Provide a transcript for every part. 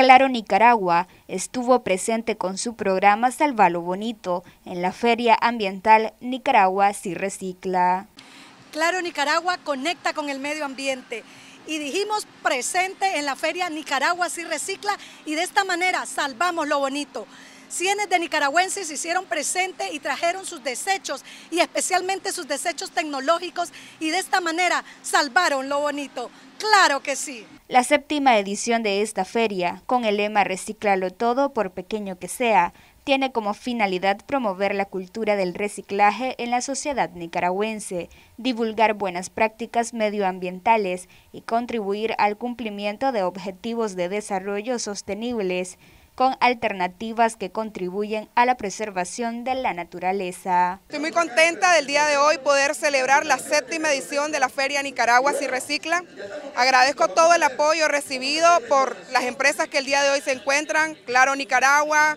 Claro Nicaragua estuvo presente con su programa lo Bonito en la Feria Ambiental Nicaragua Si Recicla. Claro Nicaragua conecta con el medio ambiente y dijimos presente en la Feria Nicaragua Si Recicla y de esta manera salvamos lo bonito. Cienes de nicaragüenses hicieron presente y trajeron sus desechos y especialmente sus desechos tecnológicos y de esta manera salvaron lo bonito. Claro que sí. La séptima edición de esta feria, con el lema Reciclalo todo por pequeño que sea, tiene como finalidad promover la cultura del reciclaje en la sociedad nicaragüense, divulgar buenas prácticas medioambientales y contribuir al cumplimiento de objetivos de desarrollo sostenibles con alternativas que contribuyen a la preservación de la naturaleza. Estoy muy contenta del día de hoy poder celebrar la séptima edición de la Feria Nicaragua Si Recicla. Agradezco todo el apoyo recibido por las empresas que el día de hoy se encuentran, Claro Nicaragua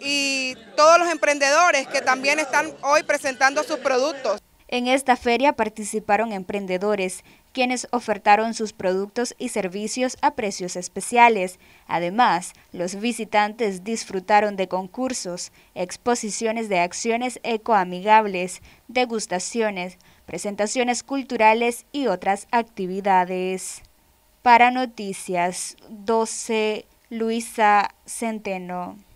y todos los emprendedores que también están hoy presentando sus productos. En esta feria participaron emprendedores, quienes ofertaron sus productos y servicios a precios especiales. Además, los visitantes disfrutaron de concursos, exposiciones de acciones ecoamigables, degustaciones, presentaciones culturales y otras actividades. Para Noticias 12, Luisa Centeno.